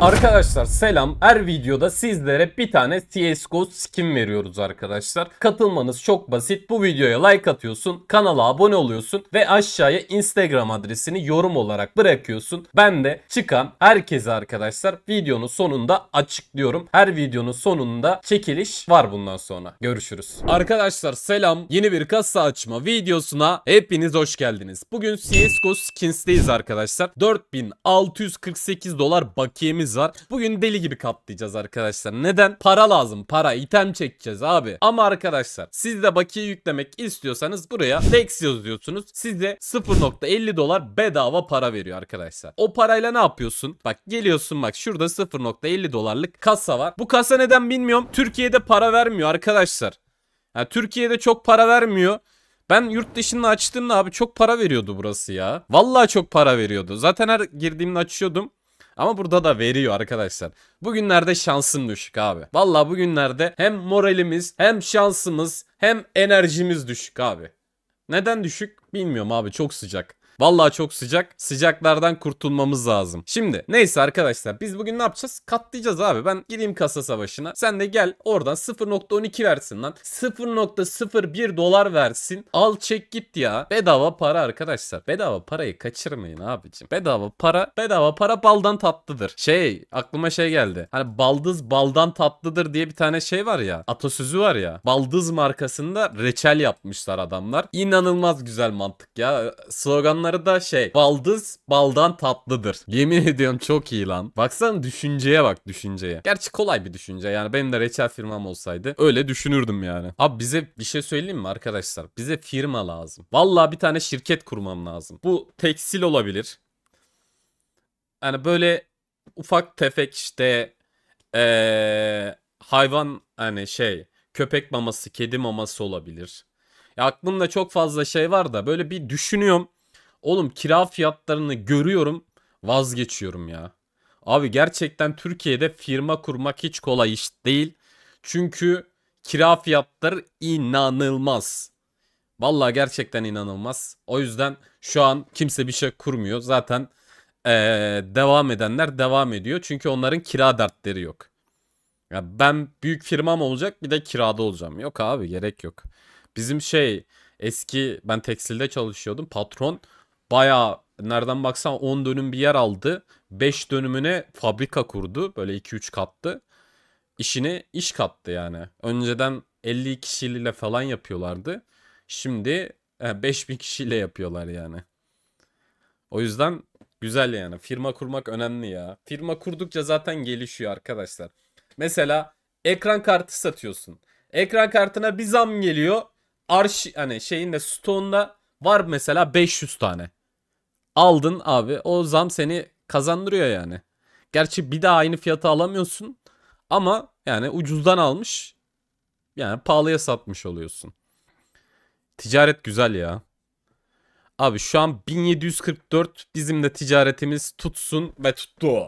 Arkadaşlar selam. Her videoda sizlere bir tane CSGO skin veriyoruz arkadaşlar. Katılmanız çok basit. Bu videoya like atıyorsun, kanala abone oluyorsun ve aşağıya Instagram adresini yorum olarak bırakıyorsun. Ben de çıkan herkese arkadaşlar videonun sonunda açıklıyorum. Her videonun sonunda çekiliş var bundan sonra. Görüşürüz. Arkadaşlar selam. Yeni bir kasa açma videosuna hepiniz hoş geldiniz. Bugün CSGO skins'teyiz arkadaşlar. 4648 dolar bakiyemiz setimiz var. Bugün deli gibi katlayacağız arkadaşlar. Neden? Para lazım. Para. item çekeceğiz abi. Ama arkadaşlar siz de bakiye yüklemek istiyorsanız buraya Dex yazıyorsunuz. Size 0.50 dolar bedava para veriyor arkadaşlar. O parayla ne yapıyorsun? Bak geliyorsun bak şurada 0.50 dolarlık kasa var. Bu kasa neden bilmiyorum. Türkiye'de para vermiyor arkadaşlar. Yani Türkiye'de çok para vermiyor. Ben yurt dışında açtığımda abi çok para veriyordu burası ya. Vallahi çok para veriyordu. Zaten her girdiğimde açıyordum. Ama burada da veriyor arkadaşlar. Bugünlerde şansım düşük abi. Valla bugünlerde hem moralimiz hem şansımız hem enerjimiz düşük abi. Neden düşük bilmiyorum abi çok sıcak. Vallahi çok sıcak. Sıcaklardan kurtulmamız lazım. Şimdi neyse arkadaşlar biz bugün ne yapacağız? Katlayacağız abi. Ben gireyim kasa savaşına. Sen de gel oradan 0.12 versin lan. 0.01 dolar versin. Al çek git ya. Bedava para arkadaşlar. Bedava parayı kaçırmayın abicim. Bedava para. Bedava para baldan tatlıdır. Şey aklıma şey geldi. Hani baldız baldan tatlıdır diye bir tane şey var ya. Atasözü var ya. Baldız markasında reçel yapmışlar adamlar. İnanılmaz güzel mantık ya. Slogan Hayvanları da şey baldız baldan tatlıdır. Yemin ediyorum çok iyi lan. Baksana düşünceye bak düşünceye. Gerçi kolay bir düşünce yani benim de reçel firmam olsaydı öyle düşünürdüm yani. Abi bize bir şey söyleyeyim mi arkadaşlar? Bize firma lazım. Vallahi bir tane şirket kurmam lazım. Bu tekstil olabilir. Yani böyle ufak tefek işte ee, hayvan hani şey köpek maması, kedi maması olabilir. Ya aklımda çok fazla şey var da böyle bir düşünüyorum. Oğlum kira fiyatlarını görüyorum vazgeçiyorum ya. Abi gerçekten Türkiye'de firma kurmak hiç kolay iş değil. Çünkü kira fiyatları inanılmaz. Valla gerçekten inanılmaz. O yüzden şu an kimse bir şey kurmuyor. Zaten ee, devam edenler devam ediyor. Çünkü onların kira dertleri yok. Ya ben büyük firmam olacak bir de kirada olacağım. Yok abi gerek yok. Bizim şey eski ben tekstilde çalışıyordum. Patron Baya nereden baksan 10 dönüm bir yer aldı. 5 dönümüne fabrika kurdu. Böyle 2-3 kattı. İşine iş kattı yani. Önceden 50 kişiyle falan yapıyorlardı. Şimdi 5000 e, kişiyle yapıyorlar yani. O yüzden güzel yani. Firma kurmak önemli ya. Firma kurdukça zaten gelişiyor arkadaşlar. Mesela ekran kartı satıyorsun. Ekran kartına bir zam geliyor. Arş hani şeyinde stoğunda var mesela 500 tane aldın abi o zam seni kazandırıyor yani. Gerçi bir daha aynı fiyata alamıyorsun ama yani ucuzdan almış yani pahalıya satmış oluyorsun. Ticaret güzel ya. Abi şu an 1744 bizim de ticaretimiz tutsun ve tuttu.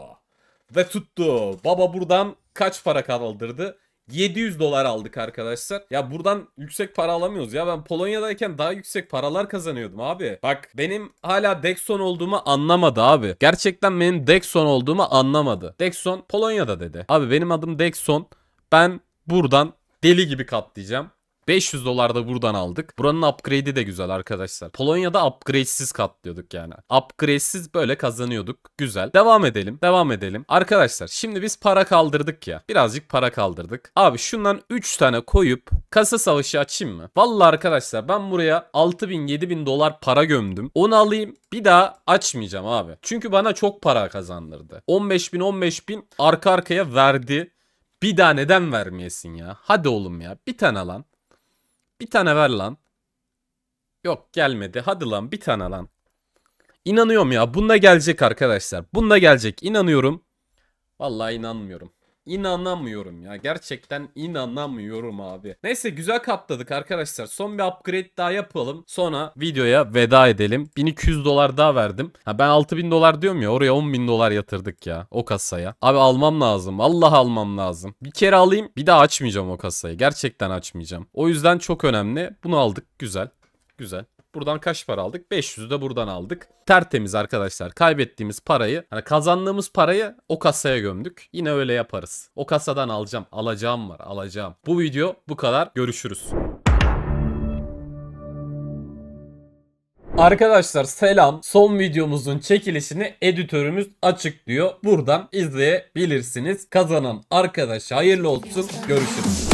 Ve tuttu. Baba buradan kaç para kaldırdı? 700 dolar aldık arkadaşlar. Ya buradan yüksek para alamıyoruz ya. Ben Polonya'dayken daha yüksek paralar kazanıyordum abi. Bak benim hala Dexon olduğumu anlamadı abi. Gerçekten benim Dexon olduğumu anlamadı. Dexon Polonya'da dedi. Abi benim adım Dexon. Ben buradan deli gibi katlayacağım. 500 dolar da buradan aldık. Buranın upgrade'i de güzel arkadaşlar. Polonya'da upgrade'siz katlıyorduk yani. Upgrade'siz böyle kazanıyorduk. Güzel. Devam edelim. Devam edelim. Arkadaşlar şimdi biz para kaldırdık ya. Birazcık para kaldırdık. Abi şundan 3 tane koyup kasa savaşı açayım mı? Vallahi arkadaşlar ben buraya 6000-7000 dolar para gömdüm. Onu alayım. Bir daha açmayacağım abi. Çünkü bana çok para kazandırdı. 15.000 15.000 arka arkaya verdi. Bir daha neden vermeyesin ya? Hadi oğlum ya. Bir tane alan. Bir tane ver lan. Yok gelmedi. Hadi lan bir tane lan. İnanıyorum ya. Bunda gelecek arkadaşlar. Bunda gelecek. İnanıyorum. Vallahi inanmıyorum. İnanamıyorum ya. Gerçekten inanamıyorum abi. Neyse güzel katladık arkadaşlar. Son bir upgrade daha yapalım. Sonra videoya veda edelim. 1200 dolar daha verdim. Ha ben 6000 dolar diyorum ya. Oraya 10.000 dolar yatırdık ya. O kasaya. Abi almam lazım. Allah almam lazım. Bir kere alayım. Bir daha açmayacağım o kasayı. Gerçekten açmayacağım. O yüzden çok önemli. Bunu aldık. Güzel. Güzel. Buradan kaç para aldık? 500'ü de buradan aldık. Tertemiz arkadaşlar. Kaybettiğimiz parayı, hani kazandığımız parayı o kasaya gömdük. Yine öyle yaparız. O kasadan alacağım. Alacağım var. Alacağım. Bu video bu kadar. Görüşürüz. Arkadaşlar selam. Son videomuzun çekilişini editörümüz açıklıyor. Buradan izleyebilirsiniz. Kazanan arkadaş hayırlı olsun. Görüşürüz.